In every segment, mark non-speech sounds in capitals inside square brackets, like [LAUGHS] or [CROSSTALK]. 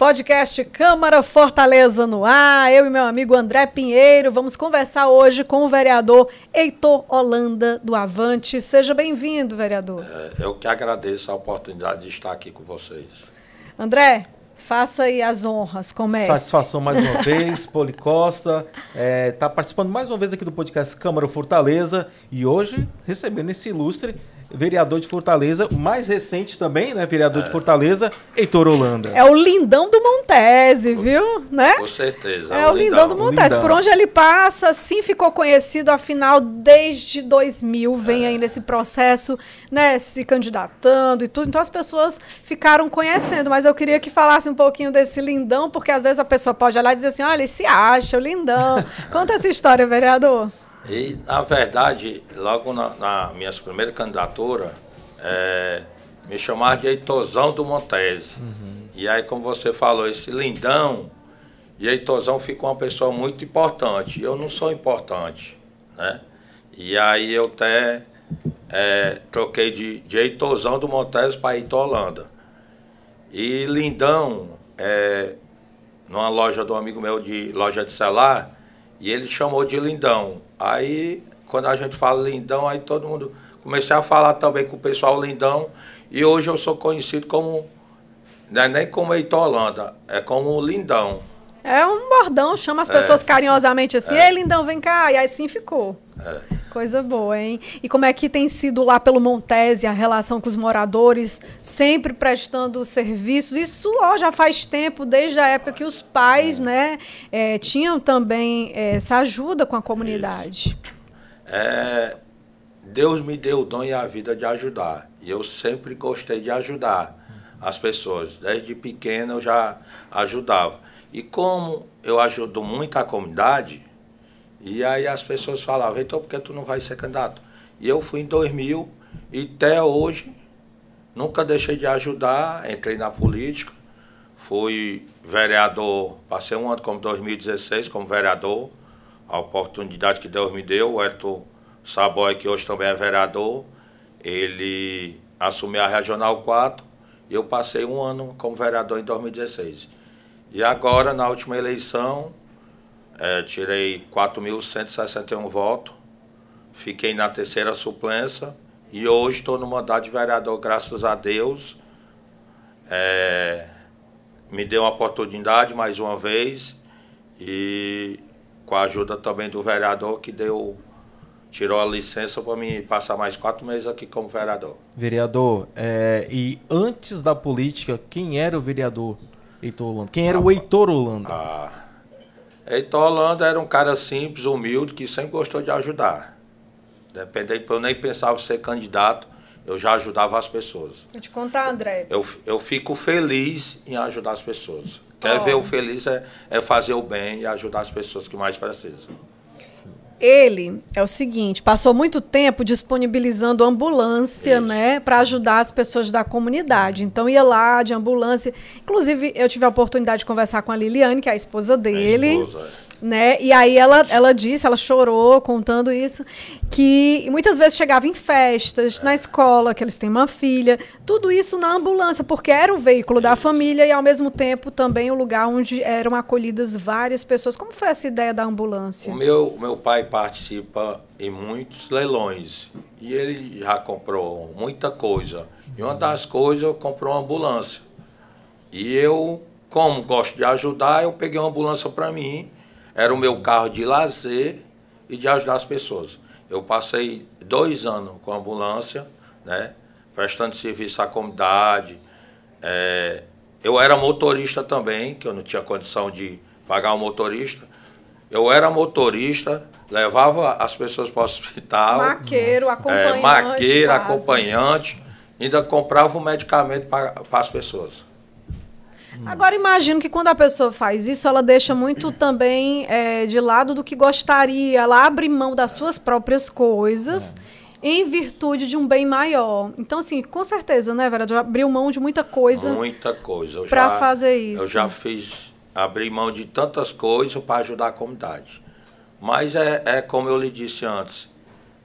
Podcast Câmara Fortaleza no ar. Eu e meu amigo André Pinheiro vamos conversar hoje com o vereador Heitor Holanda do Avante. Seja bem-vindo, vereador. É, eu que agradeço a oportunidade de estar aqui com vocês. André, faça aí as honras, comece. Satisfação mais uma vez, [LAUGHS] Poli Costa, está é, tá participando mais uma vez aqui do podcast Câmara Fortaleza e hoje recebendo esse ilustre vereador de Fortaleza, o mais recente também, né, vereador é. de Fortaleza, Heitor Holanda. É o lindão do Montese, viu? né? Com certeza. É, é o lindão, lindão do Montese. Lindão. Por onde ele passa, sim, ficou conhecido, afinal, desde 2000, vem é. aí nesse processo, né, se candidatando e tudo. Então as pessoas ficaram conhecendo, mas eu queria que falasse um pouquinho desse lindão, porque às vezes a pessoa pode olhar e dizer assim, olha, ele se acha, o lindão. [LAUGHS] Conta essa história, vereador. E, na verdade, logo na, na minha primeira candidatura, é, me chamaram de Heitorzão do Montese. Uhum. E aí, como você falou, esse lindão, e Heitorzão ficou uma pessoa muito importante. Eu não sou importante, né? E aí eu até é, troquei de, de Eitozão do Montese para Heitor Holanda. E Lindão, é, numa loja do amigo meu de loja de celular, e ele chamou de lindão. Aí, quando a gente fala lindão, aí todo mundo. Comecei a falar também com o pessoal lindão. E hoje eu sou conhecido como. Não é nem como Heitor Holanda, é como lindão. É um bordão, chama as é. pessoas carinhosamente assim, é. ei, lindão, vem cá. E assim ficou. É. Coisa boa, hein? E como é que tem sido lá pelo Montese a relação com os moradores, sempre prestando serviços? Isso ó, já faz tempo, desde a época que os pais é. né, é, tinham também eh, essa ajuda com a comunidade. É, Deus me deu o dom e a vida de ajudar. E eu sempre gostei de ajudar as pessoas. Desde pequeno eu já ajudava. E como eu ajudo muito a comunidade, e aí as pessoas falavam, então por que tu não vai ser candidato? E eu fui em 2000 e até hoje nunca deixei de ajudar, entrei na política, fui vereador, passei um ano como 2016 como vereador, a oportunidade que Deus me deu, o Eto Saboy, que hoje também é vereador, ele assumiu a Regional 4 e eu passei um ano como vereador em 2016. E agora, na última eleição, é, tirei 4.161 votos, fiquei na terceira suplência e hoje estou no mandato de vereador, graças a Deus. É, me deu uma oportunidade mais uma vez e com a ajuda também do vereador que deu tirou a licença para me passar mais quatro meses aqui como vereador. Vereador, é, e antes da política, quem era o vereador Heitor Holanda. Quem era ah, o Heitor Holanda? Ah, Heitor Holanda era um cara simples, humilde, que sempre gostou de ajudar. Dependendo, eu nem pensava ser candidato, eu já ajudava as pessoas. Vou te contar, André. Eu, eu fico feliz em ajudar as pessoas. Quer oh. ver o feliz é, é fazer o bem e ajudar as pessoas que mais precisam ele é o seguinte, passou muito tempo disponibilizando ambulância, Isso. né, para ajudar as pessoas da comunidade. Então ia lá de ambulância. Inclusive eu tive a oportunidade de conversar com a Liliane, que é a esposa dele. A esposa. É né? E aí ela, ela disse, ela chorou contando isso, que muitas vezes chegava em festas, na escola, que eles têm uma filha, tudo isso na ambulância, porque era o veículo da família e ao mesmo tempo também o lugar onde eram acolhidas várias pessoas. Como foi essa ideia da ambulância? O meu, o meu pai participa em muitos leilões e ele já comprou muita coisa. E uma das coisas eu comprou uma ambulância. E eu, como gosto de ajudar, eu peguei uma ambulância para mim era o meu carro de lazer e de ajudar as pessoas. Eu passei dois anos com ambulância, né? prestando serviço à comunidade. É, eu era motorista também, que eu não tinha condição de pagar um motorista. Eu era motorista, levava as pessoas para o hospital. Maqueiro, é, acompanhante. É, maqueiro, quase. acompanhante. Ainda comprava um medicamento para as pessoas. Hum. Agora, imagino que quando a pessoa faz isso, ela deixa muito [CLEARS THROAT] também é, de lado do que gostaria, ela abre mão das suas próprias coisas. É. Em virtude de um bem maior. Então, assim, com certeza, né, Vera? Já abriu mão de muita coisa. Muita coisa. Para fazer isso. Eu já fiz, abri mão de tantas coisas para ajudar a comunidade. Mas é, é como eu lhe disse antes: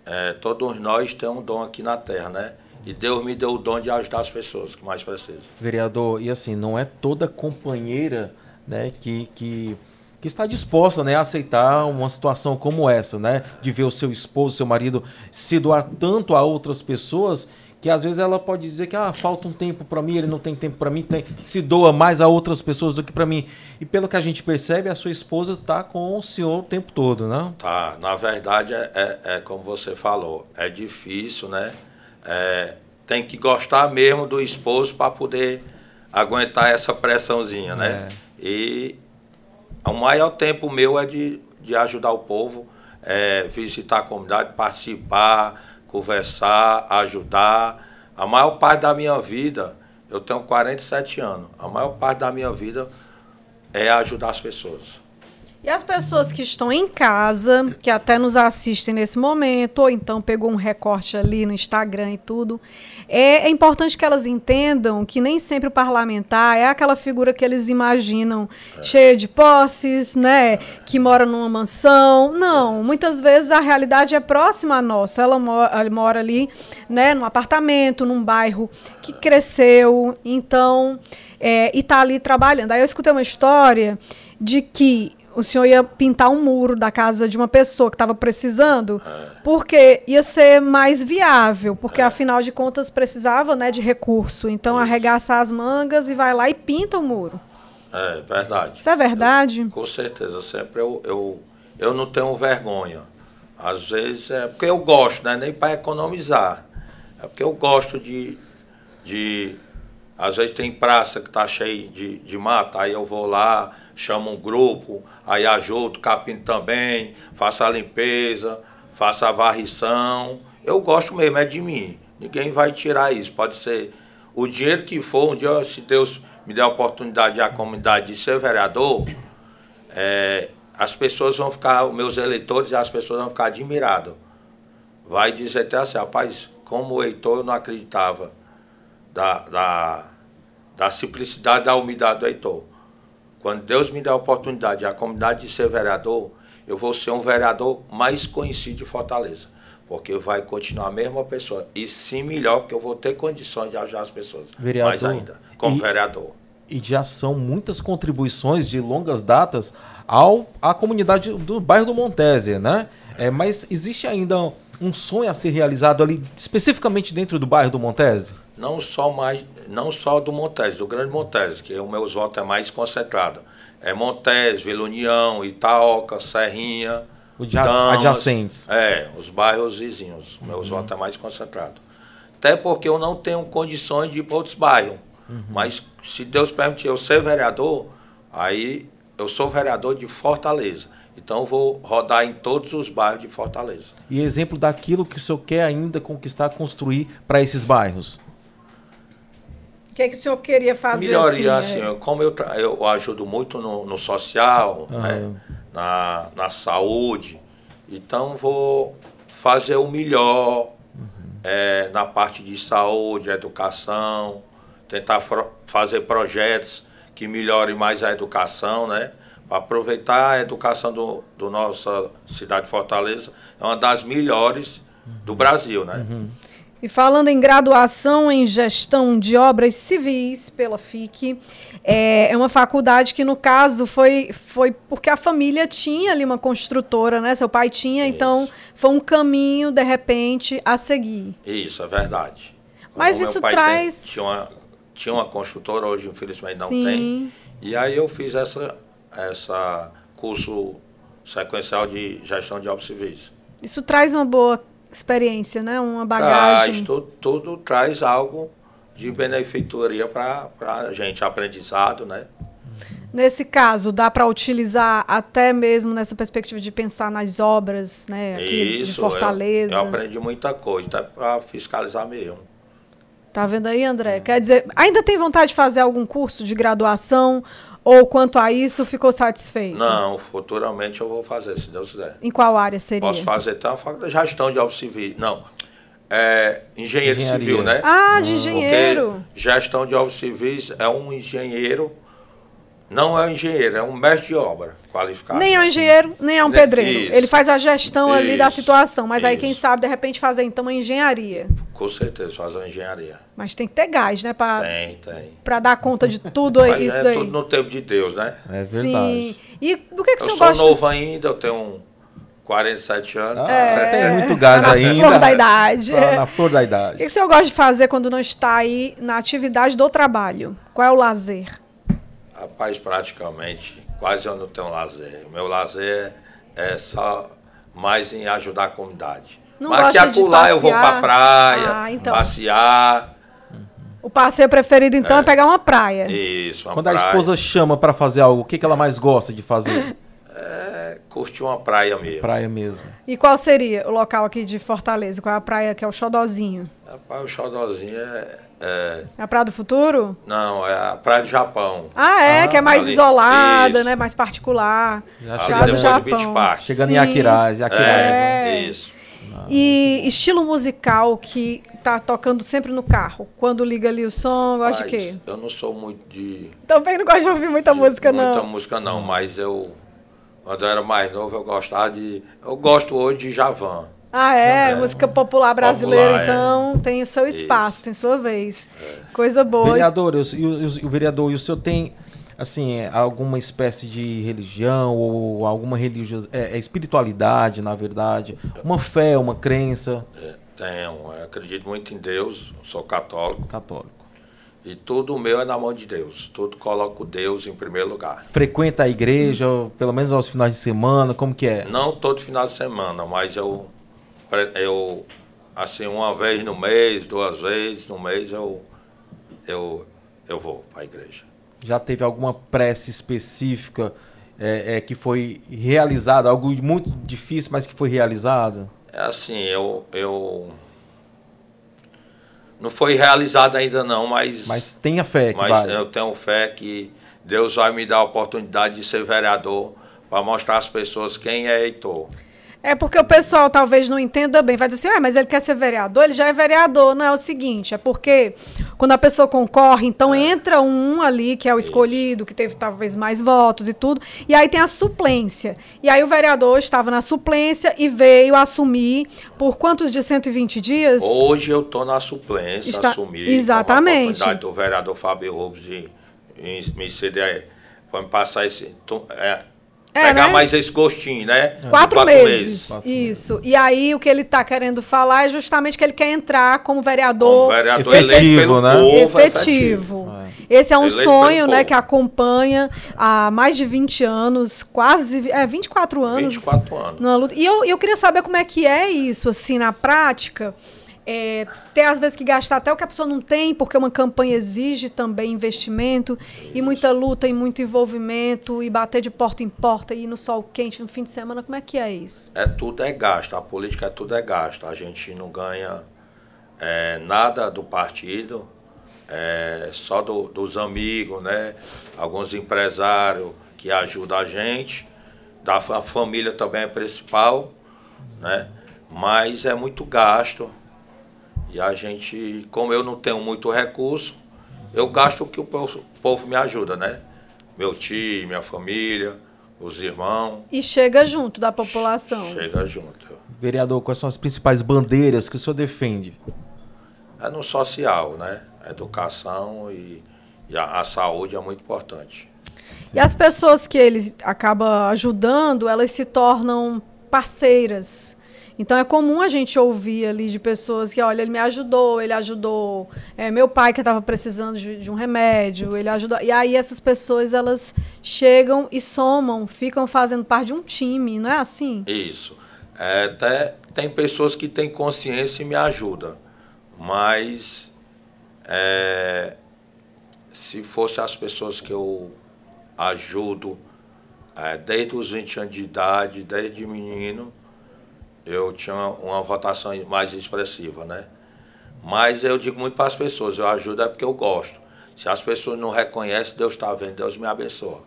é, todos nós temos um dom aqui na Terra, né? E Deus me deu o dom de ajudar as pessoas que mais precisam. Vereador, e assim, não é toda companheira né, que, que, que está disposta né, a aceitar uma situação como essa, né? De ver o seu esposo, seu marido se doar tanto a outras pessoas que às vezes ela pode dizer que ah, falta um tempo para mim, ele não tem tempo para mim, tem, se doa mais a outras pessoas do que para mim. E pelo que a gente percebe, a sua esposa está com o senhor o tempo todo, né? Tá, na verdade é, é, é como você falou, é difícil, né? É, tem que gostar mesmo do esposo para poder aguentar essa pressãozinha, né? É. E o maior tempo meu é de, de ajudar o povo, é, visitar a comunidade, participar, conversar, ajudar. A maior parte da minha vida, eu tenho 47 anos, a maior parte da minha vida é ajudar as pessoas. E as pessoas que estão em casa, que até nos assistem nesse momento, ou então pegou um recorte ali no Instagram e tudo, é, é, importante que elas entendam que nem sempre o parlamentar é aquela figura que eles imaginam é. cheia de posses, né? Que mora numa mansão. Não, é. muitas vezes a realidade é próxima à nossa. Ela mora, ela mora ali, né? Num apartamento, num bairro que cresceu, então, é, e está ali trabalhando. Aí eu escutei uma história de que o senhor ia pintar um muro da casa de uma pessoa que estava precisando, é. porque ia ser mais viável, porque é. afinal de contas precisava né, de recurso. Então Isso. arregaça as mangas e vai lá e pinta o muro. É verdade. Isso é verdade? Eu, com certeza. Sempre eu, eu, eu não tenho vergonha. Às vezes é porque eu gosto, né? Nem para economizar. É porque eu gosto de. de às vezes tem praça que está cheia de, de mata, aí eu vou lá chama um grupo, aí ajuda o capim também, faça a limpeza, faça a varrição. Eu gosto mesmo, é de mim. Ninguém vai tirar isso. Pode ser o dinheiro que for, um dia, se Deus me der a oportunidade a comunidade de ser vereador, é, as pessoas vão ficar, meus eleitores e as pessoas vão ficar admiradas. Vai dizer até assim, rapaz, como o Heitor eu não acreditava da, da, da simplicidade da humildade do Heitor. Quando Deus me der a oportunidade, a comunidade de ser vereador, eu vou ser um vereador mais conhecido de Fortaleza. Porque vai continuar a mesma pessoa. E sim melhor, porque eu vou ter condições de ajudar as pessoas. Vereador, mais ainda, como e, vereador. E já são muitas contribuições de longas datas ao, à comunidade do bairro do Montese, né? É, mas existe ainda um sonho a ser realizado ali, especificamente dentro do bairro do Montese? Não só mais, não só do Montese, do Grande Montese, que o meu voto é mais concentrado. É Montese, Vila União, Itaoca, Serrinha, Damas, adjacentes. É, os bairros vizinhos. O meu uhum. voto é mais concentrado. Até porque eu não tenho condições de ir para outros bairros. Uhum. Mas se Deus permitir eu ser vereador, aí eu sou vereador de Fortaleza. Então vou rodar em todos os bairros de Fortaleza. E exemplo daquilo que o senhor quer ainda conquistar, construir para esses bairros? O que é que o senhor queria fazer? Melhoria, assim, né? assim como eu, eu ajudo muito no, no social, ah, né? é. na, na saúde, então vou fazer o melhor uhum. é, na parte de saúde, educação, tentar fazer projetos que melhorem mais a educação, né? aproveitar a educação do, do nossa cidade de Fortaleza, é uma das melhores do uhum. Brasil, né? Uhum. E falando em graduação em gestão de obras civis pela FIC, é, é, uma faculdade que, no caso, foi, foi porque a família tinha ali uma construtora, né? Seu pai tinha, Isso. então foi um caminho, de repente, a seguir. Isso, é verdade. Mas o isso traz. Tem, tinha, uma, tinha uma construtora, hoje infelizmente não Sim. tem. E aí eu fiz essa essa curso sequencial de gestão de obras civis. Isso traz uma boa experiência, né? Uma bagagem. Traz, tudo, tudo traz algo de beneficência para a gente, aprendizado, né? Nesse caso, dá para utilizar até mesmo nessa perspectiva de pensar nas obras, né? Aqui Isso, de Fortaleza. Eu, eu aprendi muita coisa, até para fiscalizar mesmo. Tá vendo aí, André? Hum. Quer dizer, ainda tem vontade de fazer algum curso de graduação ou quanto a isso, ficou satisfeito? Não, futuramente eu vou fazer, se Deus quiser. Em qual área seria? Posso fazer então a faculdade gestão de obra civil. Não, é, engenheiro Engenharia. civil, né? Ah, de engenheiro. Porque gestão de obras civis é um engenheiro não é um engenheiro, é um mestre de obra qualificado. Nem é um engenheiro, nem é um pedreiro. Isso, Ele faz a gestão isso, ali da situação, mas isso. aí quem sabe de repente fazer então uma engenharia. Com certeza, fazer uma engenharia. Mas tem que ter gás, né? Pra, tem, tem. Para dar conta de tudo mas isso é daí. tudo no tempo de Deus, né? É verdade. Sim. E o que, é que o senhor gosta? Eu sou novo ainda, eu tenho 47 anos. Ah, é, tem muito gás na ainda. Na flor da idade. na flor da idade. O que, é que o senhor gosta de fazer quando não está aí na atividade do trabalho? Qual é o lazer? Rapaz, praticamente, quase eu não tenho lazer. O meu lazer é só mais em ajudar a comunidade. Não Mas que acular eu vou pra praia, ah, então. passear. O passeio preferido então é, é pegar uma praia. Isso, uma Quando praia. a esposa chama para fazer algo, o que, que ela mais gosta de fazer? É, curtir uma praia mesmo. Praia mesmo. E qual seria o local aqui de Fortaleza? Qual é a praia que é o Xodozinho? Rapaz, o Xodozinho é, é... é... a Praia do Futuro? Não, é a Praia do Japão. Ah, é? Ah, que é mais ali, isolada, isso. né? Mais particular. Já praia chegando, do Japão. Chegando Sim. em Aquiraz. É, Aquiraz é, né? isso. Ah. E estilo musical que tá tocando sempre no carro. Quando liga ali o som, gosta de quê? Eu não sou muito de. Também não gosto de ouvir muita de música, muita não. Muita música, não, mas eu quando eu era mais novo, eu gostava de. Eu gosto hoje de Javan. Ah, é? é. Música popular brasileira, popular, é. então é. tem o seu espaço, Isso. tem sua vez. É. Coisa boa. Vereador, o vereador, e o senhor tem assim, é, alguma espécie de religião ou alguma religiosa, é, é, espiritualidade, na verdade, uma fé, uma crença? É, tenho, eu acredito muito em Deus, sou católico. Católico. E tudo o meu é na mão de Deus. Tudo coloco Deus em primeiro lugar. Frequenta a igreja, pelo menos aos finais de semana? Como que é? Não todo final de semana, mas eu, eu assim, uma vez no mês, duas vezes no mês, eu, eu, eu vou para a igreja. Já teve alguma prece específica é, é, que foi realizada? Algo muito difícil, mas que foi realizado? É assim, eu... eu não foi realizado ainda não, mas... Mas tenha fé que Mas vale. eu tenho fé que Deus vai me dar a oportunidade de ser vereador para mostrar às pessoas quem é Heitor. É porque o pessoal talvez não entenda bem. Vai dizer assim, ah, mas ele quer ser vereador, ele já é vereador. Não, é o seguinte, é porque quando a pessoa concorre, então ah. entra um ali, que é o escolhido, que teve talvez mais votos e tudo, e aí tem a suplência. E aí o vereador estava na suplência e veio assumir por quantos de 120 dias? Hoje eu estou na suplência, Está... assumi. Exatamente. Com a do vereador Fábio Robes e, me ceder para me passar esse... É, é, Pegar né? mais esse gostinho, né? É. Quatro, quatro meses. meses. isso. E aí o que ele está querendo falar é justamente que ele quer entrar como vereador, como vereador efetivo, né? Povo, é efetivo. efetivo. É. Esse é um eleito sonho, né, povo. que acompanha há mais de 20 anos, quase é, 24 anos. 24 anos. Numa luta. E eu, eu queria saber como é que é isso, assim, na prática. É, tem às vezes que gastar até o que a pessoa não tem, porque uma campanha exige também investimento Isso. e muita luta e muito envolvimento e bater de porta em porta e ir no sol quente no fim de semana, como é que é isso? É tudo é gasto, a política é tudo é gasto. A gente não ganha é, nada do partido, é, só do, dos amigos, né? Alguns empresários que ajudam a gente, da a família também é principal, né? Mas é muito gasto. E a gente, como eu não tenho muito recurso, eu gasto o que o povo, o povo me ajuda, né? Meu tio, minha família, os irmãos. E chega junto da população. Chega junto. Vereador, quais são as principais bandeiras que o senhor defende? É no social, né? A educação e, e a, a saúde é muito importante. E as pessoas que ele acaba ajudando, elas se tornam parceiras. Então é comum a gente ouvir ali de pessoas que, olha, ele me ajudou, ele ajudou é, meu pai que estava precisando de, de, um remédio, ele ajudou. E aí essas pessoas elas chegam e somam, ficam fazendo parte de um time, não é assim? Isso. É, até tem pessoas que têm consciência e me ajudam, mas é, se fossem as pessoas que eu ajudo é, desde os 20 anos de idade, desde menino eu tinha uma, votação mais expressiva, né? Mas eu digo muito para as pessoas, eu ajudo é porque eu gosto. Se as pessoas não reconhecem, Deus está vendo, Deus me abençoa.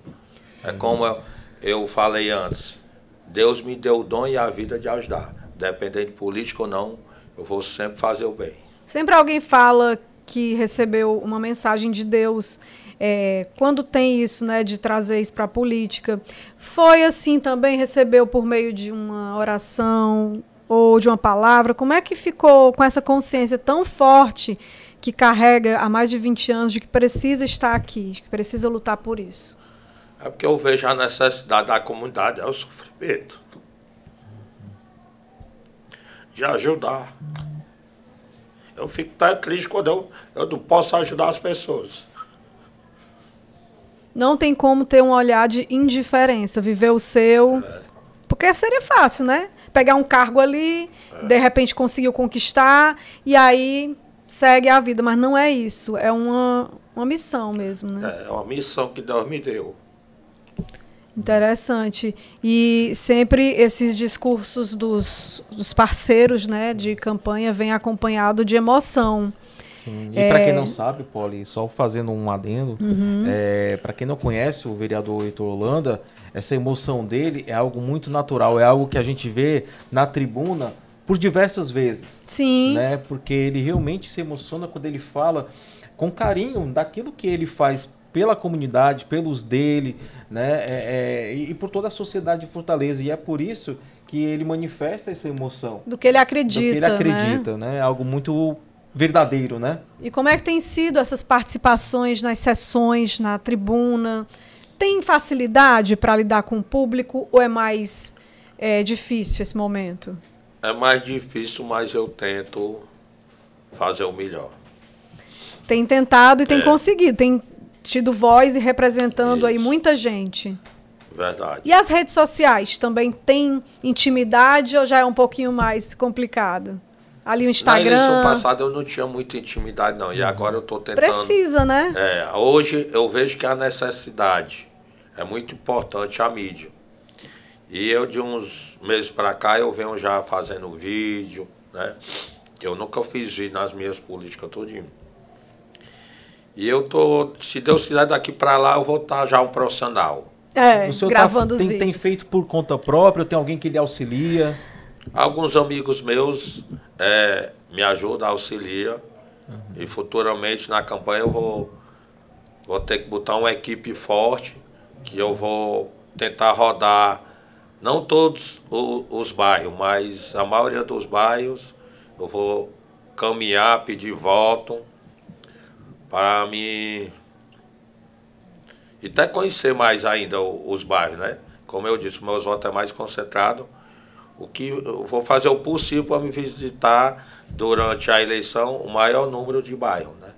É como eu, eu falei antes, Deus me deu o dom e a vida de ajudar. Dependendo de político ou não, eu vou sempre fazer o bem. Sempre alguém fala que recebeu uma mensagem de Deus é, quando tem isso, né, de trazer isso para a política. Foi assim também, recebeu por meio de uma oração ou de uma palavra? Como é que ficou com essa consciência tão forte que carrega há mais de 20 anos de que precisa estar aqui, de que precisa lutar por isso? É porque eu vejo a necessidade da comunidade, é o sofrimento. De ajudar. Eu fico até triste quando eu, eu não posso ajudar as pessoas. Não tem como ter um olhar de indiferença, viver o seu. É. Porque seria fácil, né? Pegar um cargo ali, é. de repente conseguiu conquistar, e aí segue a vida. Mas não é isso. É uma, uma missão mesmo, né? É, é uma missão que Deus me deu. Interessante. E sempre esses discursos dos, dos parceiros né, de campanha vêm acompanhado de emoção. Sim. E é... para quem não é. sabe, Poli, só fazendo um adendo, uhum. é, para quem não conhece o vereador Heitor Holanda, essa emoção dele é algo muito natural, é algo que a gente vê na tribuna por diversas vezes. Sim. Né? Porque ele realmente se emociona quando ele fala com carinho daquilo que ele faz pela comunidade, pelos dele, né? É, é, e por toda a sociedade de Fortaleza. E é por isso que ele manifesta essa emoção. Do que ele acredita. Do que ele né? acredita, né? né? Algo muito verdadeiro, né? E como é que tem sido essas participações nas sessões, na tribuna? Tem facilidade para lidar com o público ou é mais é, difícil esse momento? É mais difícil, mas eu tento fazer o melhor. Tem tentado e tem é. conseguido, tem tido voz e representando Isso. aí muita gente. Verdade. E as redes sociais também têm intimidade ou já é um pouquinho mais complicado? ali o Instagram. Na eleição passada eu não tinha muita intimidade, não. E agora eu estou tentando. Precisa, né? É, hoje eu vejo que a necessidade. É muito importante a mídia. E eu, de uns meses para cá, eu venho já fazendo vídeo, né? Eu nunca fiz vídeo nas minhas políticas todinho. E eu tô, se Deus quiser, daqui para lá eu vou estar tá já um profissional. É, o tá gravando tá, os tem, vídeos. Tem feito por conta própria? Tem alguém que lhe auxilia? Alguns amigos meus é, me ajudam, auxiliam. Uhum. E futuramente na campanha eu vou, vou ter que botar uma equipe forte, que eu vou tentar rodar não todos os, os bairros, mas a maioria dos bairros eu vou caminhar, pedir voto para me e até conhecer mais ainda os bairros, né? Como eu disse, meus votos é mais concentrado o que eu vou fazer o possível para me visitar durante a eleição o maior número de bairros, né?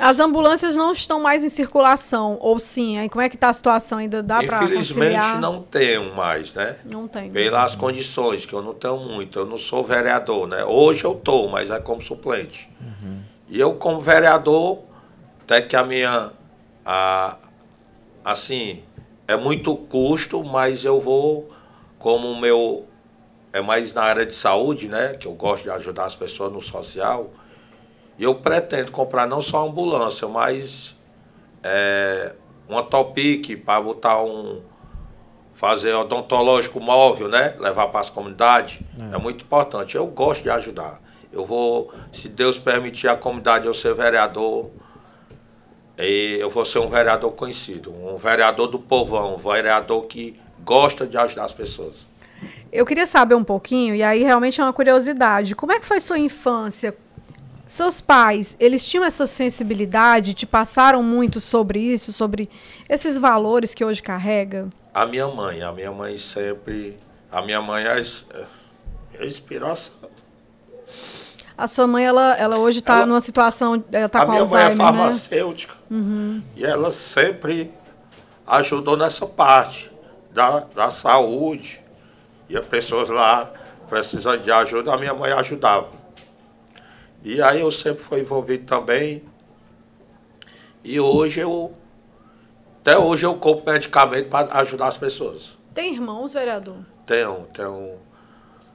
As ambulâncias não estão mais em circulação, ou sim? Aí como é que está a situação ainda dá para Infelizmente não tenho mais, né? Não tem. Pelas condições que eu não tenho muito, eu não sou vereador, né? Hoje eu tô, mas é como suplente. Uhum. E eu como vereador, até que a minha a, assim é muito custo, mas eu vou como o meu é mais na área de saúde, né? Que eu gosto de ajudar as pessoas no social. E eu pretendo comprar não só ambulância, mas é, uma topic para botar um. fazer odontológico móvel, né? Levar para as comunidades. É. é muito importante. Eu gosto de ajudar. Eu vou, se Deus permitir a comunidade eu ser vereador, e eu vou ser um vereador conhecido, um vereador do povão, um vereador que gosta de ajudar as pessoas. Eu queria saber um pouquinho, e aí realmente é uma curiosidade. Como é que foi sua infância? Seus pais, eles tinham essa sensibilidade? Te passaram muito sobre isso, sobre esses valores que hoje carrega? A minha mãe, a minha mãe sempre... A minha mãe é a é, é inspiração. A sua mãe, ela, ela hoje está numa situação... Ela tá a minha Alzheimer, mãe é né? farmacêutica. Né? Uhum. E ela sempre ajudou nessa parte da, da saúde Ia pessoas lá precisando de ajuda, a minha mãe ajudava. E aí eu sempre fui envolvido também. E hoje eu. Até hoje eu compro medicamento para ajudar as pessoas. Tem irmãos, vereador? Tenho, tenho.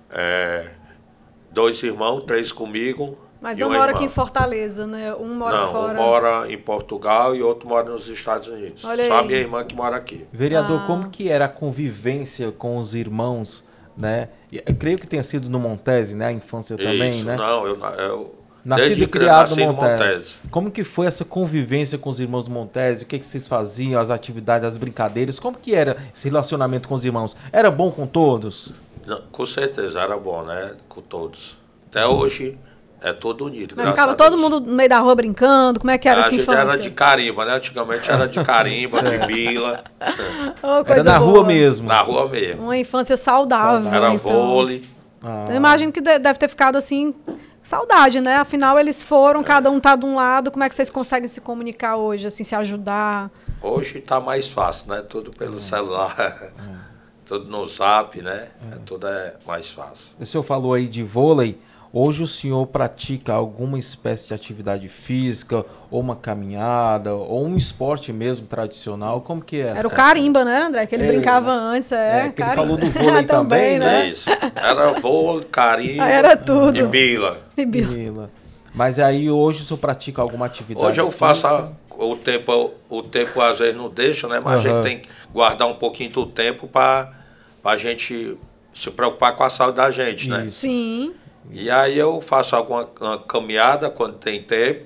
É, dois irmãos, três comigo. Mas não mora aqui em Fortaleza, né? Um mora não, fora. Um mora em Portugal e outro mora nos Estados Unidos. Olha Só aí. a irmã que mora aqui. Vereador, ah. como que era a convivência com os irmãos, né? Eu creio que tenha sido no Montese, né? A infância Isso, também, né? Não, eu, eu Nascido e criado no Montese. Montese. Como que foi essa convivência com os irmãos do Montese? O que, que vocês faziam? As atividades, as brincadeiras? Como que era esse relacionamento com os irmãos? Era bom com todos? Não, com certeza, era bom, né? Com todos. Até hoje é todo unido. Mas ficava todo mundo no meio da rua brincando? Como é que era ah, a essa infância? era de carimba, né? Antigamente era de carimba, de bila. Oh, era na boa. rua mesmo. Na rua mesmo. Uma infância saudável. Era então. vôlei. Ah. imagino que deve ter ficado assim. Saudade, né? Afinal, eles foram, é. cada um tá de um lado. Como é que vocês conseguem se comunicar hoje, assim, se ajudar? Hoje está mais fácil, né? Tudo pelo é. celular. É. [LAUGHS] Tudo no zap, né? É. tudo é mais fácil. O senhor falou aí de vôlei. Hoje o senhor pratica alguma espécie de atividade física, ou uma caminhada, ou um esporte mesmo tradicional? Como que é? Era o carimba, né, André? Que ele é, brincava né? antes. É, é que ele falou do [LAUGHS] vôlei também, né? É isso. Era vôlei, carimba. Ah, era tudo. E bila. E bila. bila. Mas aí hoje o senhor pratica alguma atividade? Hoje eu faço, a, o, tempo, o tempo às vezes não deixa, né? Mas uhum. a gente tem que guardar um pouquinho do tempo para a gente se preocupar com a saúde da gente, né? Sim. Sim. E aí eu faço alguma caminhada quando tem tempo.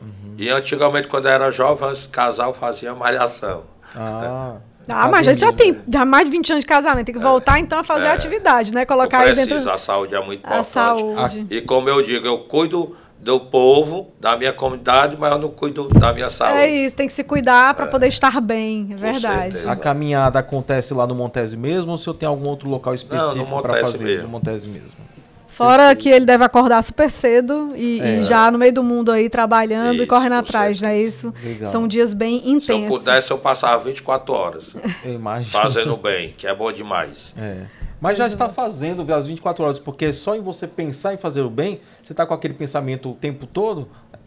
Uhum. E antigamente, quando eu era jovem, antes de casar, eu fazia malhação. Ah. Ah, mas a gente já tem já mais de 20 anos de casamento, tem que é. voltar é, então a fazer é, a atividade, né? Colocar eu preciso, aí dentro. A saúde é muito importante. A saúde. E como eu digo, eu cuido do povo, da minha comunidade, mas eu não cuido da minha saúde. É isso, tem que se cuidar para é. poder estar bem, é verdade. Certeza. A caminhada acontece lá no Montese mesmo ou se eu tenho algum outro local específico para fazer mesmo. no Montese mesmo? Fora que ele deve acordar super cedo e, é, e já no meio do mundo aí trabalhando isso, e correndo atrás, né? certeza. né? Isso Legal. são dias bem intensos. Se eu pudesse, eu passava 24 horas [LAUGHS] fazendo bem, que é bom demais. É. Mas já está é. fazendo as 24 horas, porque só em você pensar em fazer o bem, você está com aquele pensamento o tempo todo,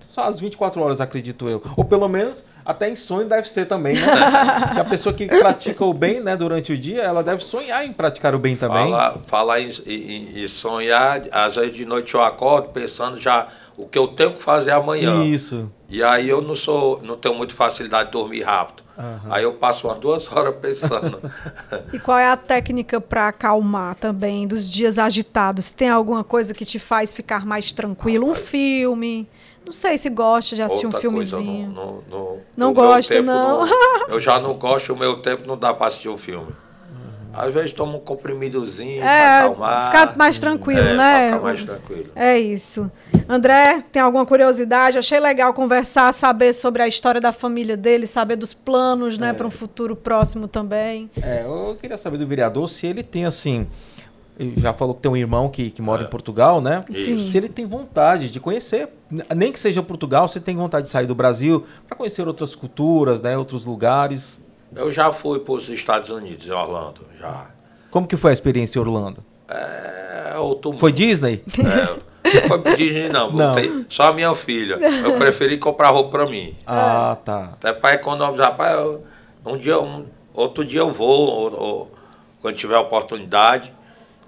só às 24 horas, acredito eu. Ou pelo menos até em sonho deve ser também, né? [LAUGHS] que a pessoa que pratica o bem né, durante o dia, ela deve sonhar em praticar o bem também. Falar fala em, em, em, sonhar, às vezes de noite eu acordo pensando já o que eu tenho que fazer amanhã. Isso. E aí eu não sou, não tenho muita facilidade de dormir rápido. Uhum. Aí eu passo umas duas horas pensando. [LAUGHS] e qual é a técnica para acalmar também dos dias agitados? Tem alguma coisa que te faz ficar mais tranquilo? Um filme? Não sei se gosta de assistir Outra um filmezinho. Coisa, não, não, não, não gosto, não. não. [LAUGHS] Eu já não gosto, o meu tempo não dá para assistir o um filme. Às vezes toma um comprimidozinho é, para acalmar. Ficar mais tranquilo, é, né? Ficar mais tranquilo. É isso. André, tem alguma curiosidade? Achei legal conversar, saber sobre a história da família dele, saber dos planos, né, é. para um futuro próximo também. É, eu queria saber do vereador se ele tem assim já falou que tem um irmão que, que mora é. em Portugal, né? Sim. Se ele tem vontade de conhecer, nem que seja Portugal, se ele tem vontade de sair do Brasil para conhecer outras culturas, né? Outros lugares. Eu já fui para os Estados Unidos, em Orlando, já. Como que foi a experiência em Orlando? É, tô... Foi Disney? É, não foi Disney, não. não. só a minha filha. Eu preferi comprar roupa para mim. Ah, tá. Até para economizar. Pra, um dia, um, outro dia eu vou, ou, ou, quando tiver oportunidade.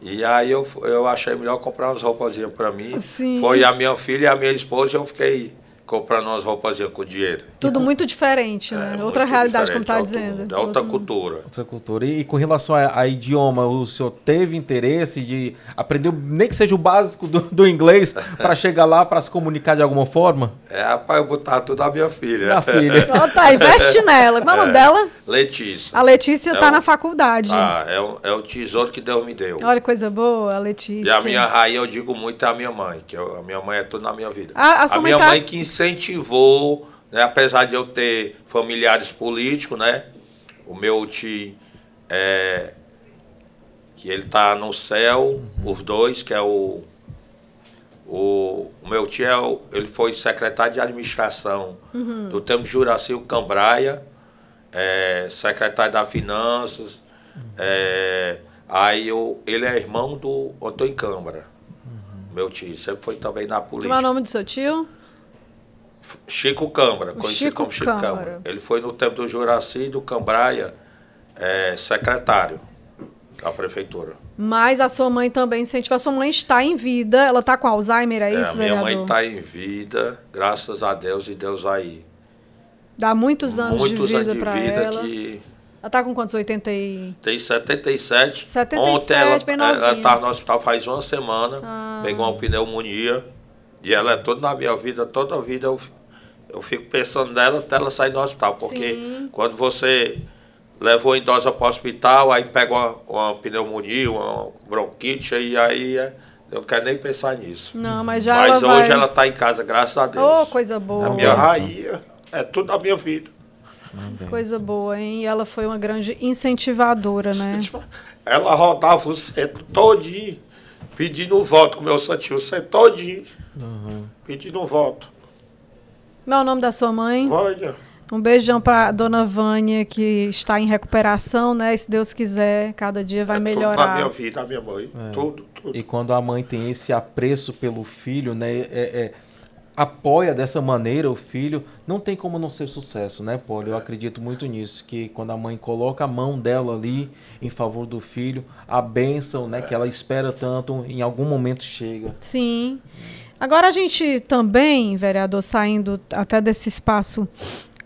E aí eu, eu achei melhor comprar umas roupas para mim. Sim. Foi a minha filha e a minha esposa, eu fiquei comprar umas roupazinhas com dinheiro. Tudo muito diferente, né? É, Outra realidade, como está dizendo. Mundo, é alta cultura. Outra cultura. E, e com relação a, a, idioma, o senhor teve interesse de aprender, nem que seja o básico do, do inglês, para chegar lá, para se comunicar de alguma forma? É, rapaz, eu botar tudo na minha filha. A filha. oh, tá, investe nela. Qual é o nome é, dela? Letícia. A Letícia está é um, tá na faculdade. Ah, é o, é o tesouro que Deus me deu. Olha, coisa boa, a Letícia. E a minha rainha, eu digo muito, é a minha mãe, que eu, a minha mãe é tudo na minha vida. Ah, a, a minha mãe, tá... mãe que ensina incentivou, né, apesar de eu ter familiares políticos, né, o meu tio, é, que ele está no céu, os dois, que é o, o, o meu tio, é o, ele foi secretário de administração uhum. do tempo Juracil Cambraia, é, secretário da Finanças, uhum. é, aí eu, ele é irmão do Antônio Câmara, uhum. meu tio, sempre foi também na política. Qual é o nome do seu tio? Chico Câmara, conhecido Chico como Chico Câmara. Câmara. Ele foi no tempo do Juraci e do Cambraia é, secretário da prefeitura. Mas a sua mãe também incentiva. A sua mãe está em vida, ela está com Alzheimer, é, é isso, minha vereador? Minha mãe está em vida, graças a Deus e Deus aí. Dá muitos anos muitos de vida para ela. Que... Ela está com quantos? 80 e... Tem 77. 77, Ontem ela, está é, estava no hospital faz uma semana, ah. pegou uma pneumonia. E ela é toda na minha vida, toda a vida eu eu fico pensando nela até ela sair do hospital, porque Sim. quando você levou em dose para o hospital, aí pega uma, uma pneumonia, uma bronquite, e aí é, eu não quero nem pensar nisso. Não, mas já Mas ela hoje vai... ela está em casa, graças a Deus. Oh, coisa boa. A minha rainha, é tudo da minha vida. Coisa boa, hein? E ela foi uma grande incentivadora, né? Ela rodava o centro todinho, pedindo um voto com meu santinho, o centro todinho, uhum. pedindo um voto meu é nome da sua mãe? Vânia. Um beijão para dona Vânia, que está em recuperação, né? se Deus quiser, cada dia vai é melhorar. A minha vida, a minha mãe, é. tudo, tudo. E quando a mãe tem esse apreço pelo filho, né? É, é apoia dessa maneira o filho, não tem como não ser sucesso, né, Paulo? Eu é. acredito muito nisso, que quando a mãe coloca a mão dela ali em favor do filho, a bênção, né, que ela espera tanto, em algum momento chega. Sim. Agora a gente também, vereador, saindo até desse espaço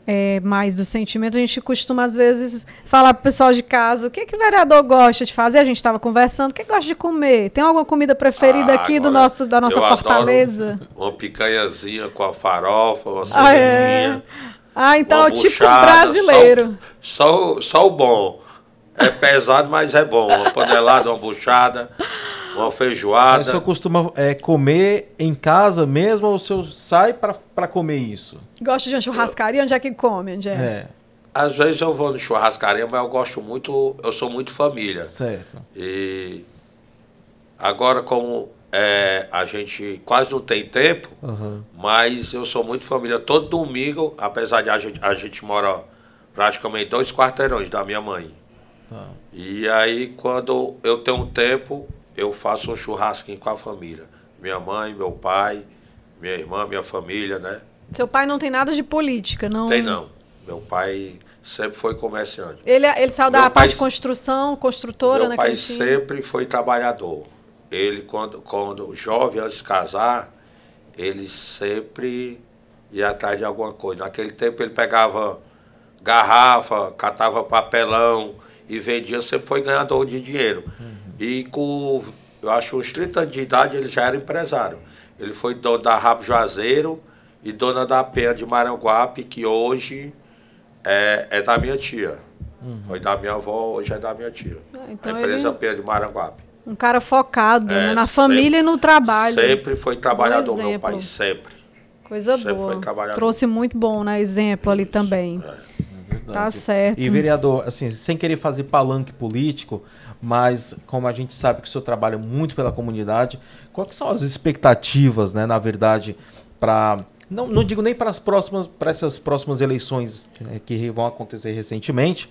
é, mais do sentimento, a gente costuma, às vezes, falar para o pessoal de casa o que, é que o vereador gosta de fazer. A gente estava conversando, o que, é que gosta de comer? Tem alguma comida preferida ah, aqui do nosso, da nossa fortaleza? uma picanhazinha com a farofa, uma ah, é? cervejinha. Ah, ah então é tipo brasileiro. Só, só, só o bom. É pesado, mas é bom. Uma panelada, uma buchada uma feijoada. Você o senhor costuma é, comer em casa mesmo ou o senhor sai para comer isso? Gosta de uma churrascaria? Onde é que come? Onde é? é? Às vezes eu vou no churrascaria, mas eu gosto muito, eu sou muito família. Certo. E agora, como é, a gente quase não tem tempo, uhum. mas eu sou muito família. Todo domingo, apesar de a gente, a gente mora praticamente dois quarteirões da minha mãe. Ah. E aí, quando eu tenho um tempo, eu faço um churrasquinho com a família. Minha mãe, meu pai, minha irmã, minha família, né? Seu pai não tem nada de política, não? Tem não. Meu pai sempre foi comerciante. Ele, é, ele saiu da meu parte pai, de construção, construtora, né? Meu pai sempre foi trabalhador. Ele, quando, quando jovem, antes de casar, ele sempre ia atrás de alguma coisa. Naquele tempo ele pegava garrafa, catava papelão e vendia, sempre foi ganhador de dinheiro. Uhum. E com, eu acho, uns 30 anos de idade, ele já era empresário. Ele foi dono da Rabo Juazeiro e dona da Penha de Maranguape, que hoje é, é da minha tia. Uhum. Foi da minha avó, hoje é da minha tia. Ah, então a empresa ele... Penha de Maranguape. Um cara focado é, né? na sempre, família e no trabalho. Sempre foi trabalhador, um meu pai, sempre. Coisa sempre boa. Foi trabalhador. Trouxe muito bom, né? Exemplo ali também. É. Tá certo. E vereador, assim, sem querer fazer palanque político, mas como a gente sabe que o senhor trabalha muito pela comunidade, quais são as expectativas, né, na verdade, para não, não digo nem para as próximas para essas próximas eleições eh, que vão acontecer recentemente,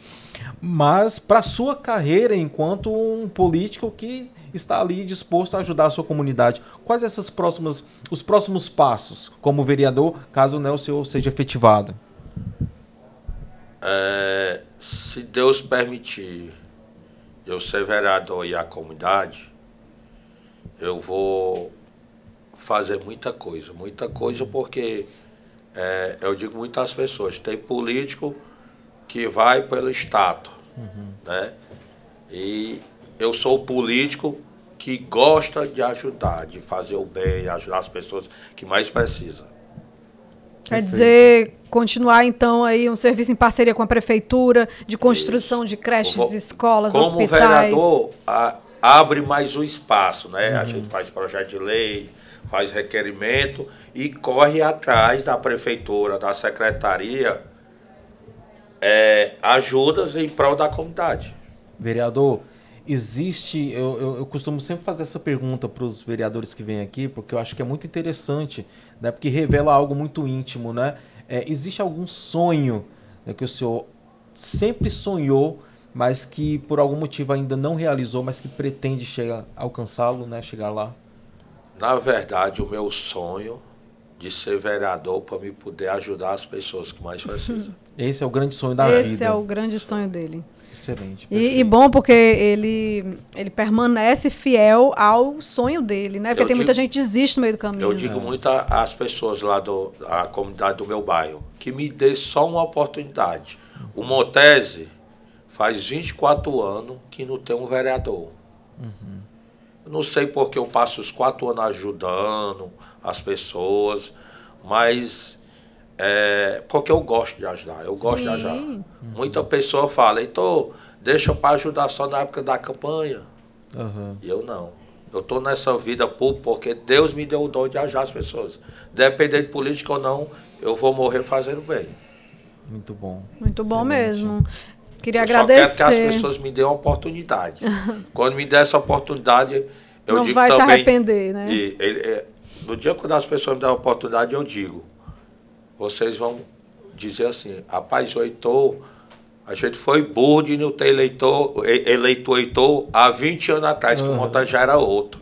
mas para a sua carreira enquanto um político que está ali disposto a ajudar a sua comunidade. Quais essas próximas os próximos passos como vereador, caso né, o seu seja efetivado? É, se Deus permitir eu ser vereador e a comunidade, eu vou fazer muita coisa, muita coisa, porque é, eu digo muitas pessoas, tem político que vai pelo Estado, uhum. né? E eu sou político que gosta de ajudar, de fazer o bem, ajudar as pessoas que mais precisam. Quer dizer, continuar então aí um serviço em parceria com a prefeitura de construção de creches, escolas, hospitais. Como vereador, a, abre mais um espaço, né? Uhum. A gente faz projeto de lei, faz requerimento e corre atrás da prefeitura, da secretaria, é, ajudas em prol da comunidade. Vereador, existe. Eu, eu, eu costumo sempre fazer essa pergunta para os vereadores que vêm aqui, porque eu acho que é muito interessante né? Porque revela algo muito íntimo, né? É, existe algum sonho né, que o senhor sempre sonhou, mas que por algum motivo ainda não realizou, mas que pretende chegar, alcançá-lo, né? Chegar lá? Na verdade, o meu sonho de ser vereador para me poder ajudar as pessoas que mais precisam. [LAUGHS] Esse é o grande sonho da Esse vida. Esse é o grande sonho dele. Excelente. E, e, bom porque ele, ele permanece fiel ao sonho dele, né? Porque eu tem digo, muita gente que desiste no meio do caminho. Eu digo é. muito às pessoas lá do a comunidade do meu bairro que me dê só uma oportunidade. O Montese faz 24 anos que não tem um vereador. Uhum. Eu não sei porque eu passo os quatro anos ajudando as pessoas, mas é, porque eu gosto de ajudar, eu gosto Sim. de ajudar. Muita pessoa fala, então, deixa para ajudar só na época da campanha. Uhum. E eu não. Eu estou nessa vida pública porque Deus me deu o dom de ajudar as pessoas. Dependendo de política ou não, eu vou morrer fazendo bem. Muito bom. Muito bom mesmo. Queria eu agradecer. Só quero que as pessoas me dêem uma oportunidade. [LAUGHS] quando me der essa oportunidade, eu não digo vai também. Não vai se arrepender, né? E, ele, é, no dia que as pessoas me dão a oportunidade, eu digo vocês vão dizer assim, rapaz, o Heitor, a gente foi burro de não ter eleitor, o Heitor há 20 anos atrás, uhum. que o já era outro.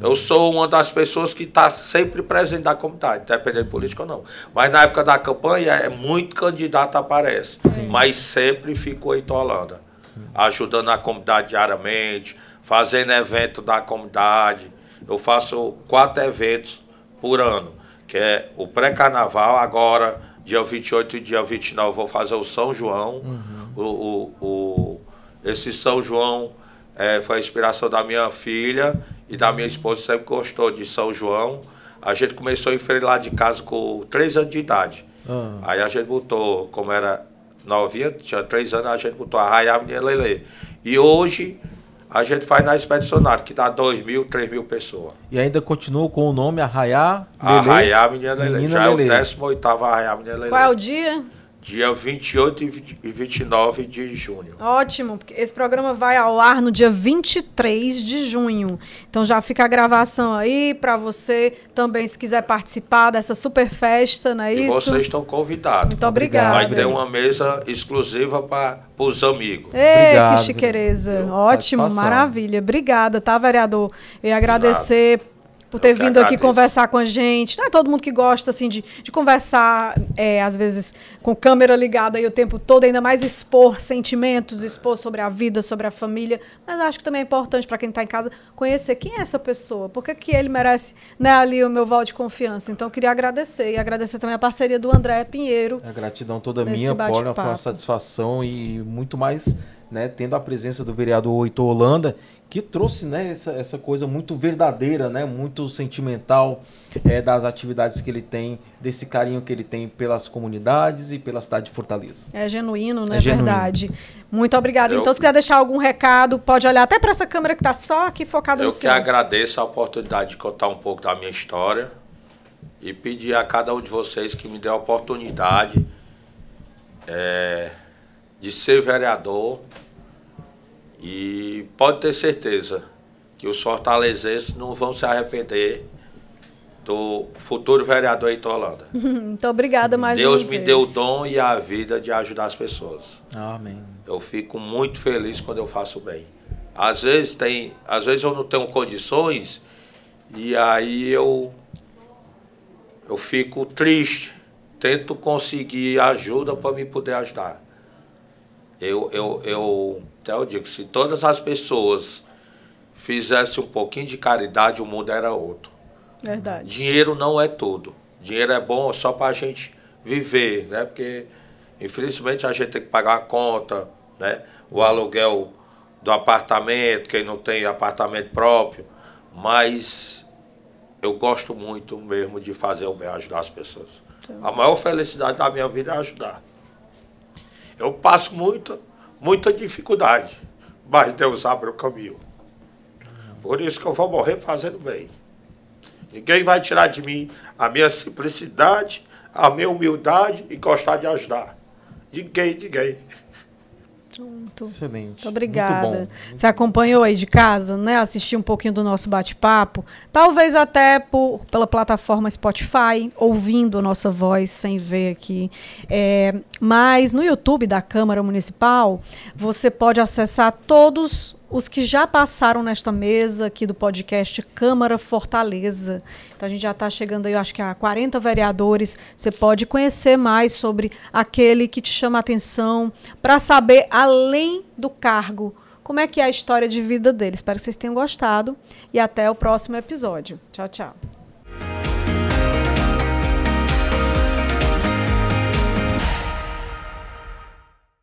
Eu sou uma das pessoas que está sempre presente da comunidade, independente de política ou não. Mas na época da campanha, é muito candidato aparece. Sim. Mas sempre fico Heitor Holanda, Sim. ajudando a comunidade diariamente, fazendo evento da comunidade. Eu faço quatro eventos por ano que é o pré-carnaval, agora, dia 28 e dia 29, vou fazer o São João. Uhum. O, o, o, esse São João é, foi a inspiração da minha filha e da minha esposa, sempre gostou de São João. A gente começou a enfrentar lá de casa com três anos de idade. Uhum. Aí a gente botou, como era novinha, tinha três anos, a gente botou a Raia Menina Lele. E hoje a gente faz na expedicionária, que dá 2 mil, 3 mil pessoas. E ainda continua com o nome Arraiá Lelê? Arraiá Menina Lelê. Menina Já Lelê. é o 18º Arraiá Menina Lelê. Qual é o dia? dia 28 e 29 de junho. Ótimo, porque esse programa vai ao ar no dia 23 de junho. Então já fica a gravação aí para você também, se quiser participar dessa super festa, não é e isso? vocês estão convidados. Muito obrigada. Vai ter uma mesa exclusiva para os amigos. Ei, Obrigado. que chiqueza. Ótimo, maravilha. Obrigada, tá, vereador? E agradecer por ter vindo aqui conversar com a gente. Não tá, é todo mundo que gosta assim de, de conversar, é, às vezes com câmera ligada aí o tempo todo, ainda mais expor sentimentos, expor sobre a vida, sobre a família. Mas acho que também é importante para quem está em casa conhecer quem é essa pessoa, porque que, ele merece né, ali o meu voto de confiança. Então, queria agradecer e agradecer também a parceria do André Pinheiro. A é, gratidão toda minha, Paula, foi é uma satisfação e muito mais. Né, tendo a presença do vereador Oito Holanda, que trouxe né, essa, essa coisa muito verdadeira, né, muito sentimental é, das atividades que ele tem, desse carinho que ele tem pelas comunidades e pela cidade de Fortaleza. É genuíno, né? É genuíno. verdade. Muito obrigado. Eu, então, se quiser deixar algum recado, pode olhar até para essa câmera que está só aqui focada no seu. Eu que agradeço a oportunidade de contar um pouco da minha história e pedir a cada um de vocês que me dê a oportunidade é, de ser vereador e pode ter certeza que os fortalezenses não vão se arrepender do futuro vereador Heitor Holanda. [LAUGHS] Muito obrigada mais Deus me deu o dom e a vida de ajudar as pessoas. Amém. Eu fico muito feliz quando eu faço bem. Às vezes tem, às vezes eu não tenho condições e aí eu eu fico triste, tento conseguir ajuda para me poder ajudar. Eu eu, eu até então, eu digo, se todas as pessoas fizessem um pouquinho de caridade, o mundo era outro. Verdade. Dinheiro não é tudo. Dinheiro é bom só para a gente viver, né? Porque, infelizmente, a gente tem que pagar a conta, né? O aluguel do apartamento, quem não tem apartamento próprio. Mas eu gosto muito mesmo de fazer o bem, ajudar as pessoas. Então. A maior felicidade da minha vida é ajudar. Eu passo muito muita dificuldade, mas Deus abre o caminho. Por isso que eu vou morrer fazendo bem. Ninguém vai tirar de mim a minha simplicidade, a minha humildade e gostar de ajudar. Ninguém, ninguém. Junto. Excelente. Muito obrigada. Muito bom. Você acompanhou aí de casa, né? Assistiu um pouquinho do nosso bate-papo. Talvez até por, pela plataforma Spotify, ouvindo a nossa voz sem ver aqui. É, mas no YouTube da Câmara Municipal, você pode acessar todos os que já passaram nesta mesa aqui do podcast Câmara Fortaleza. Então a gente já está chegando aí, eu acho que a 40 vereadores. Você pode conhecer mais sobre aquele que te chama a atenção para saber além do cargo. Como é que é a história de vida dele? Espero que vocês tenham gostado e até o próximo episódio. Tchau, tchau.